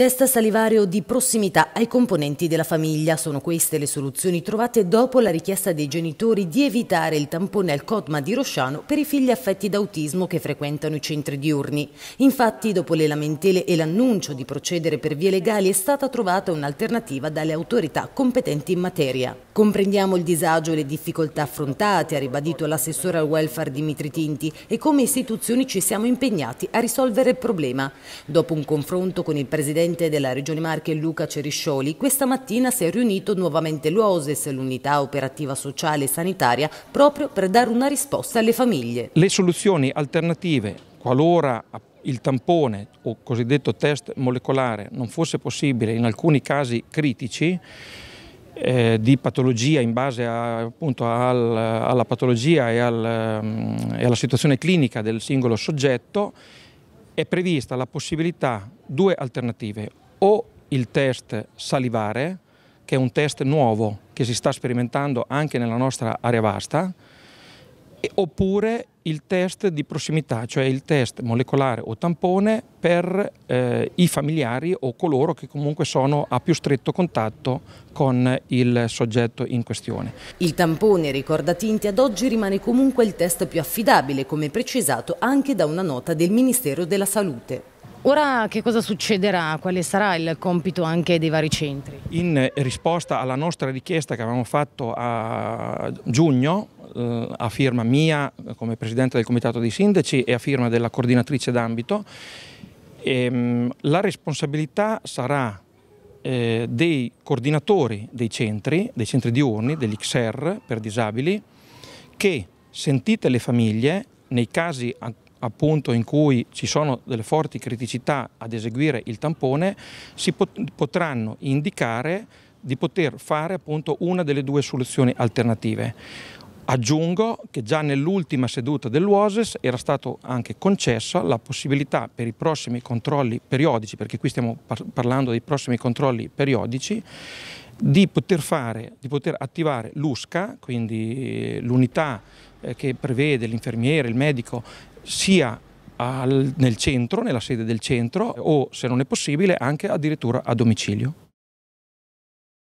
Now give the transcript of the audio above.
Test salivario di prossimità ai componenti della famiglia. Sono queste le soluzioni trovate dopo la richiesta dei genitori di evitare il tampone al Codma di Rosciano per i figli affetti da autismo che frequentano i centri diurni. Infatti, dopo le lamentele e l'annuncio di procedere per vie legali, è stata trovata un'alternativa dalle autorità competenti in materia. Comprendiamo il disagio e le difficoltà affrontate, ha ribadito l'assessore al welfare Dimitri Tinti, e come istituzioni ci siamo impegnati a risolvere il problema. Dopo un confronto con il presidente presidente della Regione Marche Luca Ceriscioli, questa mattina si è riunito nuovamente l'UOSES, l'unità operativa sociale e sanitaria, proprio per dare una risposta alle famiglie. Le soluzioni alternative, qualora il tampone o cosiddetto test molecolare non fosse possibile in alcuni casi critici, eh, di patologia in base a, appunto al, alla patologia e, al, um, e alla situazione clinica del singolo soggetto, è prevista la possibilità due alternative, o il test salivare, che è un test nuovo che si sta sperimentando anche nella nostra area vasta, oppure il test di prossimità, cioè il test molecolare o tampone per eh, i familiari o coloro che comunque sono a più stretto contatto con il soggetto in questione. Il tampone, ricorda Tinti, ad oggi rimane comunque il test più affidabile, come precisato anche da una nota del Ministero della Salute. Ora che cosa succederà? Quale sarà il compito anche dei vari centri? In risposta alla nostra richiesta che avevamo fatto a giugno, eh, a firma mia come Presidente del Comitato dei Sindaci e a firma della coordinatrice d'ambito, ehm, la responsabilità sarà eh, dei coordinatori dei centri, dei centri diurni, degli XR per disabili, che sentite le famiglie, nei casi appunto in cui ci sono delle forti criticità ad eseguire il tampone, si potranno indicare di poter fare appunto una delle due soluzioni alternative. Aggiungo che già nell'ultima seduta dell'UOSES era stato anche concessa la possibilità per i prossimi controlli periodici, perché qui stiamo par parlando dei prossimi controlli periodici, di poter, fare, di poter attivare l'USCA, quindi l'unità eh, che prevede l'infermiere, il medico, sia al, nel centro, nella sede del centro o se non è possibile anche addirittura a domicilio.